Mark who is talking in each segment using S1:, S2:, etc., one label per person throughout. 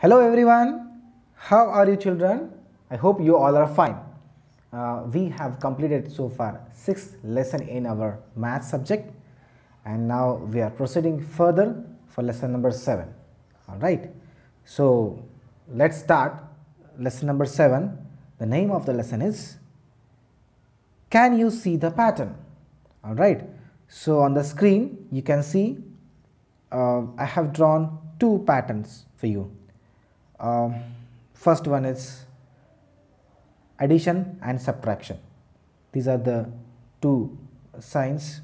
S1: Hello everyone, how are you children? I hope you all are fine. Uh, we have completed so far sixth lesson in our math subject and now we are proceeding further for lesson number 7. Alright, so let's start lesson number 7. The name of the lesson is Can you see the pattern? Alright, so on the screen you can see uh, I have drawn two patterns for you um, first one is addition and subtraction these are the two signs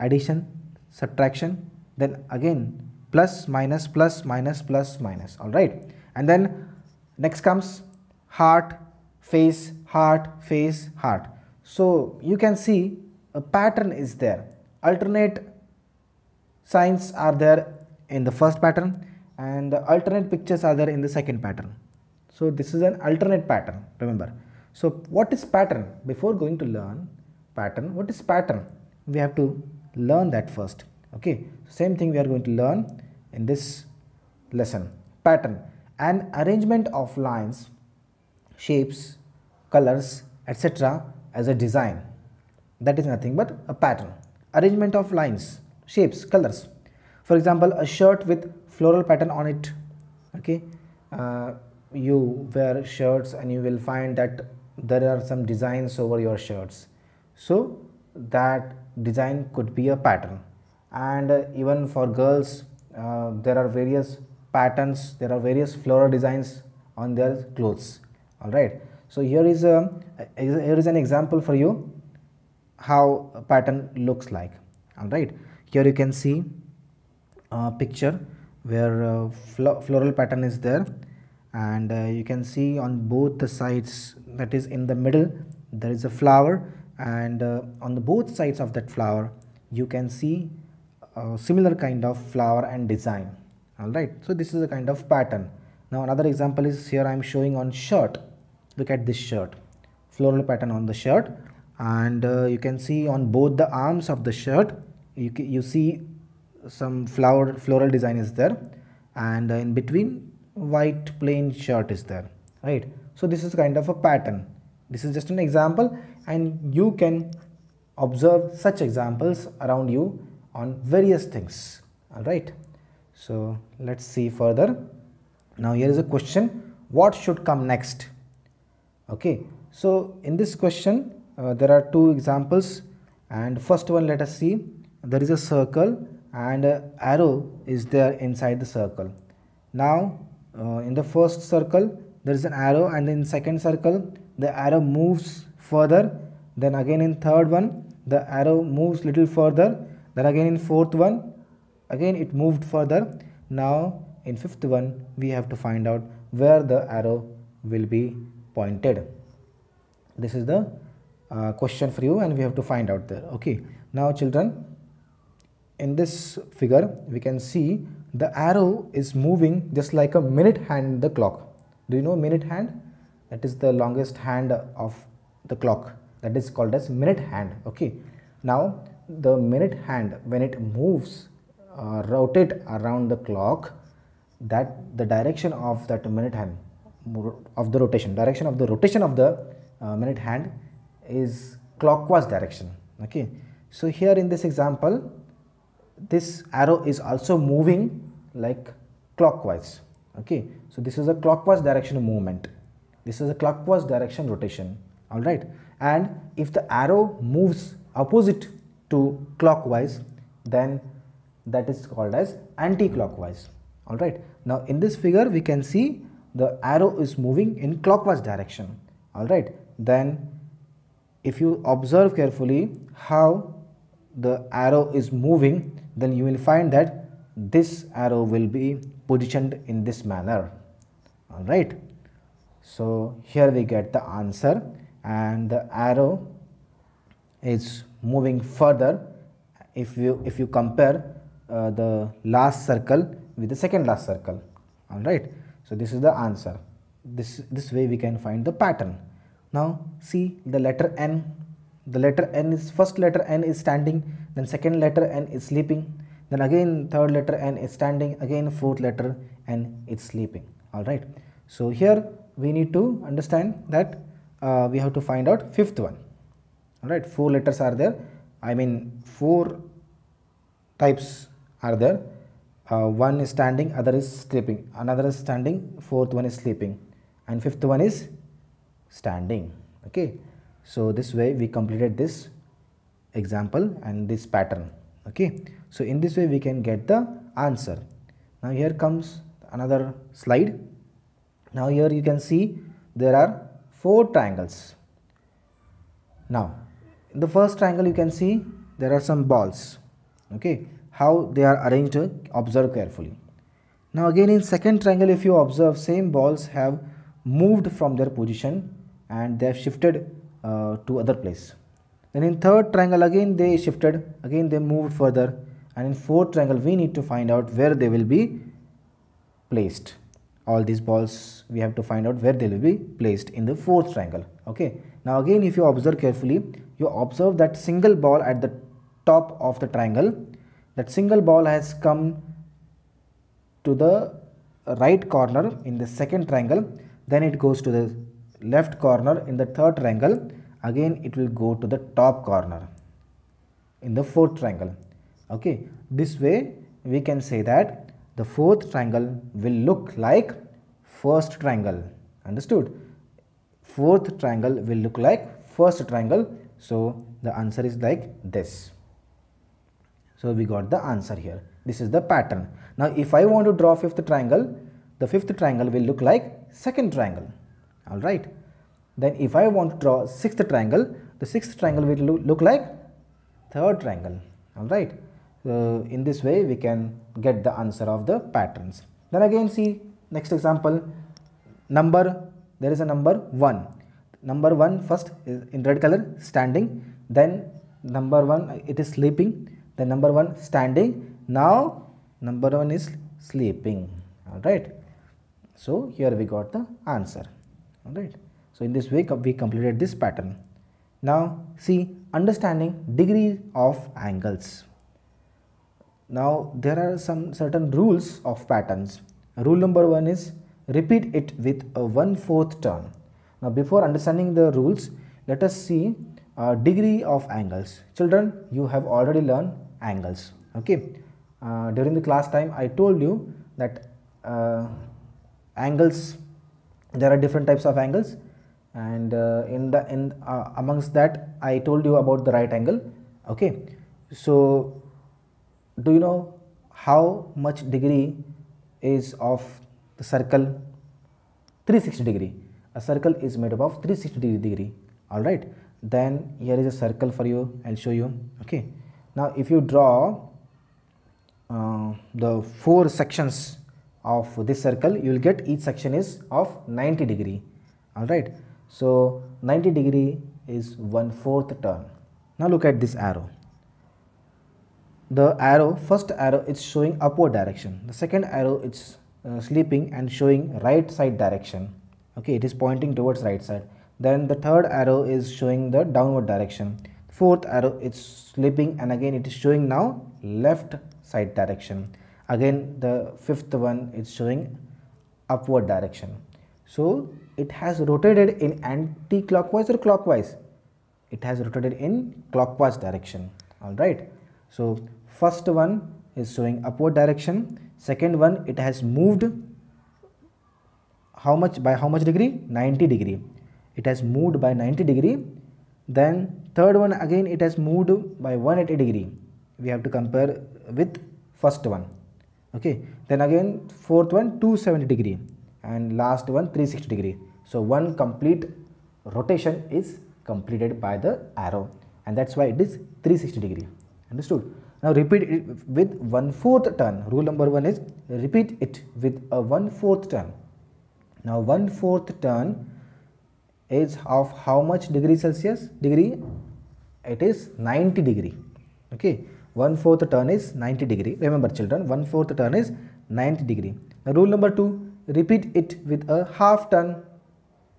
S1: addition subtraction then again plus minus plus minus plus minus all right and then next comes heart face heart face heart so you can see a pattern is there alternate signs are there in the first pattern and the alternate pictures are there in the second pattern. So this is an alternate pattern remember. So what is pattern? Before going to learn pattern, what is pattern? We have to learn that first okay. Same thing we are going to learn in this lesson pattern an arrangement of lines shapes colors etc as a design that is nothing but a pattern arrangement of lines shapes colors for example a shirt with floral pattern on it okay uh, you wear shirts and you will find that there are some designs over your shirts so that design could be a pattern and uh, even for girls uh, there are various patterns there are various floral designs on their clothes all right so here is a here is an example for you how a pattern looks like all right here you can see uh, picture where uh, fl floral pattern is there and uh, you can see on both the sides that is in the middle there is a flower and uh, on the both sides of that flower you can see a uh, similar kind of flower and design all right so this is a kind of pattern now another example is here i am showing on shirt look at this shirt floral pattern on the shirt and uh, you can see on both the arms of the shirt you, you see some flower floral design is there and uh, in between white plain shirt is there right so this is kind of a pattern this is just an example and you can observe such examples around you on various things all right so let's see further now here is a question what should come next okay so in this question uh, there are two examples and first one let us see there is a circle and arrow is there inside the circle. Now uh, in the first circle there is an arrow and in second circle the arrow moves further then again in third one the arrow moves little further then again in fourth one again it moved further now in fifth one we have to find out where the arrow will be pointed this is the uh, question for you and we have to find out there okay now children in this figure we can see the arrow is moving just like a minute hand in the clock do you know minute hand that is the longest hand of the clock that is called as minute hand okay now the minute hand when it moves uh, rotate around the clock that the direction of that minute hand of the rotation direction of the rotation of the uh, minute hand is clockwise direction okay so here in this example this arrow is also moving like clockwise okay so this is a clockwise direction movement this is a clockwise direction rotation all right and if the arrow moves opposite to clockwise then that is called as anti-clockwise all right now in this figure we can see the arrow is moving in clockwise direction all right then if you observe carefully how the arrow is moving then you will find that this arrow will be positioned in this manner all right so here we get the answer and the arrow is moving further if you if you compare uh, the last circle with the second last circle all right so this is the answer this this way we can find the pattern now see the letter n the letter n is first letter n is standing then second letter n is sleeping then again third letter n is standing again fourth letter n is sleeping all right so here we need to understand that uh, we have to find out fifth one all right four letters are there i mean four types are there uh, one is standing other is sleeping another is standing fourth one is sleeping and fifth one is standing okay so this way we completed this example and this pattern. Okay. So in this way we can get the answer. Now here comes another slide. Now here you can see there are four triangles. Now in the first triangle you can see there are some balls. Okay. How they are arranged observe carefully. Now again in second triangle if you observe same balls have moved from their position and they have shifted uh, to other place then in third triangle again they shifted again they moved further and in fourth triangle we need to find out where they will be placed all these balls we have to find out where they will be placed in the fourth triangle okay now again if you observe carefully you observe that single ball at the top of the triangle that single ball has come to the right corner in the second triangle then it goes to the left corner in the third triangle again it will go to the top corner in the fourth triangle okay this way we can say that the fourth triangle will look like first triangle understood fourth triangle will look like first triangle so the answer is like this so we got the answer here this is the pattern now if i want to draw fifth triangle the fifth triangle will look like second triangle all right then if i want to draw sixth triangle the sixth triangle will look like third triangle all right uh, in this way we can get the answer of the patterns then again see next example number there is a number 1 number one first is in red color standing then number 1 it is sleeping then number 1 standing now number 1 is sleeping all right so here we got the answer Alright. So in this way we completed this pattern. Now see understanding degree of angles. Now there are some certain rules of patterns. Rule number one is repeat it with a one fourth turn. Now before understanding the rules let us see uh, degree of angles. Children you have already learned angles okay. Uh, during the class time I told you that uh, angles there are different types of angles and uh, in the in uh, amongst that I told you about the right angle okay so do you know how much degree is of the circle 360 degree a circle is made up of 360 degree all right then here is a circle for you I'll show you okay now if you draw uh, the four sections of this circle you will get each section is of 90 degree all right so 90 degree is one fourth turn now look at this arrow the arrow first arrow is showing upward direction the second arrow is uh, sleeping and showing right side direction okay it is pointing towards right side then the third arrow is showing the downward direction fourth arrow is sleeping and again it is showing now left side direction again the fifth one is showing upward direction so it has rotated in anti-clockwise or clockwise it has rotated in clockwise direction all right so first one is showing upward direction second one it has moved how much by how much degree 90 degree it has moved by 90 degree then third one again it has moved by 180 degree we have to compare with first one okay then again fourth one 270 degree and last one 360 degree so one complete rotation is completed by the arrow and that's why it is 360 degree understood now repeat it with one fourth turn rule number one is repeat it with a one fourth turn now one fourth turn is of how much degree celsius degree it is 90 degree okay 1 fourth turn is 90 degree. Remember children, 1 fourth turn is 90 degree. Now rule number 2, repeat it with a half turn.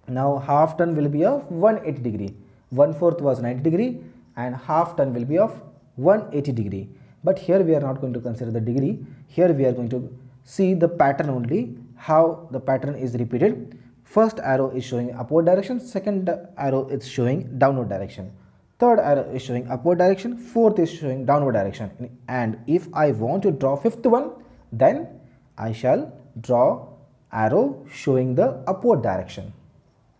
S1: Now half turn will be of 180 degree. 1 fourth was 90 degree and half turn will be of 180 degree. But here we are not going to consider the degree. Here we are going to see the pattern only, how the pattern is repeated. First arrow is showing upward direction, second arrow is showing downward direction third arrow is showing upward direction fourth is showing downward direction and if I want to draw fifth one then I shall draw arrow showing the upward direction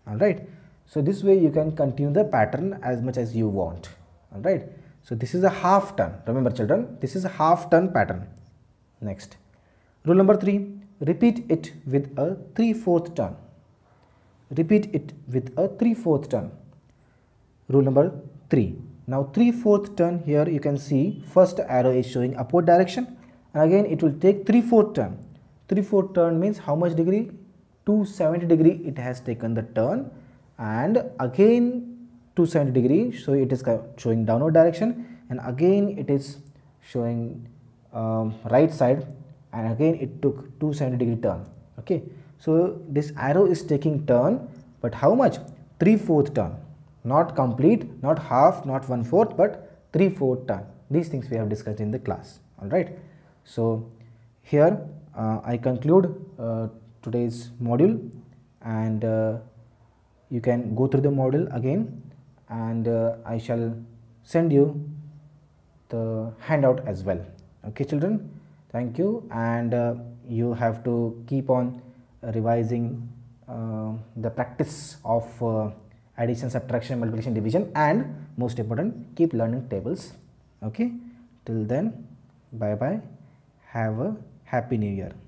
S1: alright so this way you can continue the pattern as much as you want alright so this is a half turn remember children this is a half turn pattern next rule number three repeat it with a three-fourth turn repeat it with a three-fourth turn rule number 3. Now 3 fourth turn here you can see first arrow is showing upward direction and again it will take 3 fourth turn. 3 fourth turn means how much degree? 270 degree it has taken the turn and again 270 degree so it is showing downward direction and again it is showing um, right side and again it took 270 degree turn okay so this arrow is taking turn but how much 3 fourth turn not complete, not half, not one fourth, but three fourth time. These things we have discussed in the class. All right. So here uh, I conclude uh, today's module, and uh, you can go through the model again, and uh, I shall send you the handout as well. Okay, children. Thank you, and uh, you have to keep on revising uh, the practice of addition subtraction multiplication division and most important keep learning tables okay till then bye bye have a happy new year